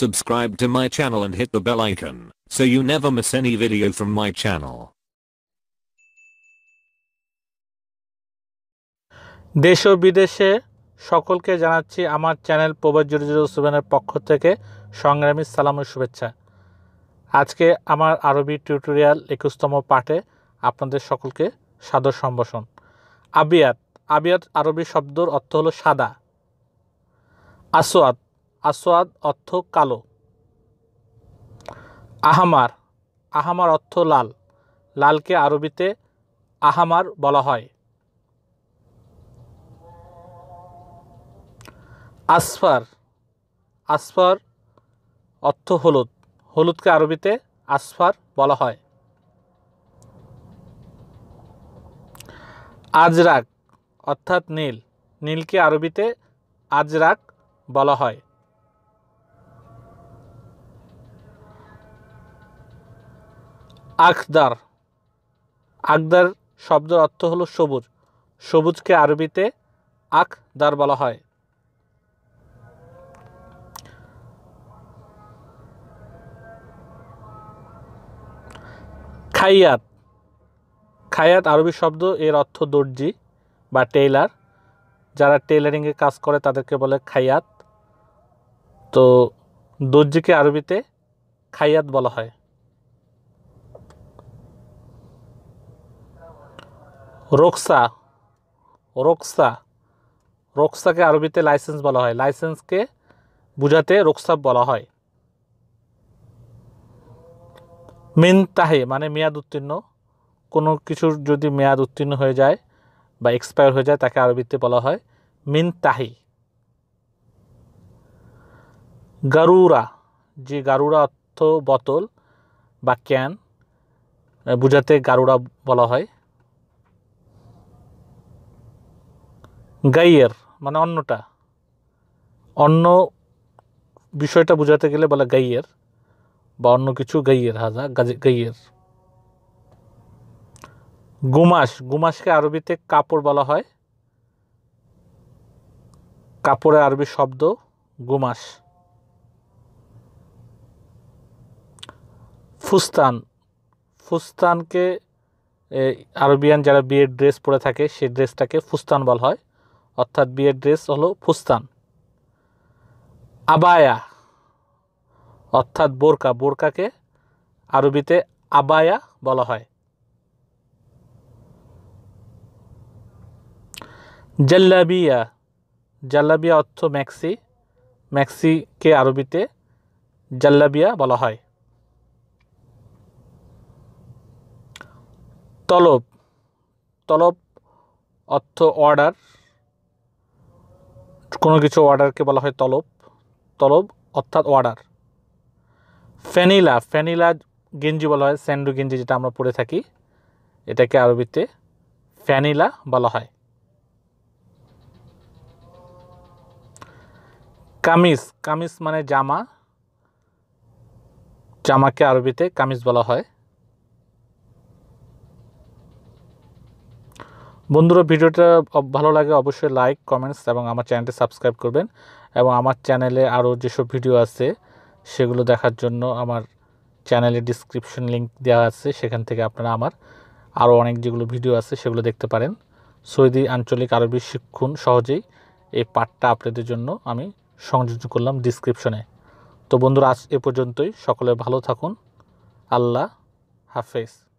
subscribe to my channel and hit the bell icon, so you never miss any video from my channel. দেশ ও বিদেশে সকলকে জানাচ্ছি আমার channel প্রবাস জুরুজুর সুবেনের পক্ষ থেকে সংগ্রামী সালামের শুভেচ্ছা আজকে আমার আরবি টিউটোরিয়াল একুশতম পাঠে আপনাদের সকলকে সাদর সম্ভাষণ আবিয়াত আবিয়াত আরবি শব্দর অর্থ হলো সাদা আসোয়াত আসওয়াদ অর্থ কালো আহামার আহামার অর্থ লাল লালকে আরবিতে আহামার বলা হয় আসফার আসফার অর্থ হলুদ হলুদকে আরবিতে আসফার বলা হয় আজরাক অর্থাৎ নীল নীলকে আরবিতে আজরাক বলা হয় আখদার আখদার শব্দের অর্থ হলো সবুজ সবুজকে আরবিতে আখদার বলা হয় খাইয়াত খায়াত আরবি শব্দ এর অর্থ দর্জি বা টেইলার যারা টেইলারিংয়ে কাজ করে তাদেরকে বলে খাইয়াত তো দর্জিকে আরবিতে খাইয়াত বলা হয় রোকসা রোকসা রোকসাকে আরবিতে লাইসেন্স বলা হয় লাইসেন্সকে বুঝাতে রোকসা বলা হয় মিন তাহে মানে মেয়াদ উত্তীর্ণ কোনো কিছুর যদি মেয়াদ উত্তীর্ণ হয়ে যায় বা এক্সপায়ার হয়ে যায় তাকে আরবিতে বলা হয় মিন তাহে গারুরা যে গারুরা অর্থ বোতল বা ক্যান বুঝাতে গারুরা বলা হয় গাইয়ের মানে অন্যটা অন্য বিষয়টা বোঝাতে গেলে বলে গাইয়ের বা অন্য কিছু গাইয়ের হাজা গাইয়ের গুমাস গুমাসকে আরবিতে কাপড় বলা হয় কাপড়ে আরবি শব্দ গুমাস ফুস্তান ফুস্তানকে আরবিয়ান যারা বিয়ের ড্রেস পরে থাকে সেই ড্রেসটাকে ফুস্তান বলা হয় অর্থাৎ বিয়ের ড্রেস হলো ফুস্তান আবায়া অর্থাৎ বোরকা বোরকাকে আরবিতে আবায়া বলা হয় জাল্লাবিয়া জাল্লাবিয়া অর্থ ম্যাক্সি ম্যাক্সিকে আরবিতে জাল্লাবিয়া বলা হয় তলব তলব অর্থ অর্ডার কোনো কিছু অর্ডারকে বলা হয় তলব তলব অর্থাৎ অর্ডার ফ্যানিলা ফ্যানিলা গেঞ্জি বলা হয় স্যান্ডু গেঞ্জি যেটা আমরা পরে থাকি এটাকে আরবিতে ফ্যানিলা বলা হয় কামিজ কামিজ মানে জামা জামাকে আরবিতে কামিজ বলা হয় বন্ধুরা ভিডিওটা ভালো লাগে অবশ্যই লাইক কমেন্টস এবং আমার চ্যানেলটি সাবস্ক্রাইব করবেন এবং আমার চ্যানেলে আরও যেসব ভিডিও আছে সেগুলো দেখার জন্য আমার চ্যানেলে ডিসক্রিপশন লিঙ্ক দেওয়া আছে সেখান থেকে আপনারা আমার আরও অনেক যেগুলো ভিডিও আছে সেগুলো দেখতে পারেন সৌদি আঞ্চলিক আরবি শিক্ষণ সহজেই এই পাঠটা আপনাদের জন্য আমি সংযোজন করলাম ডিসক্রিপশনে তো বন্ধুরা আজ এ পর্যন্তই সকলে ভালো থাকুন আল্লাহ হাফেজ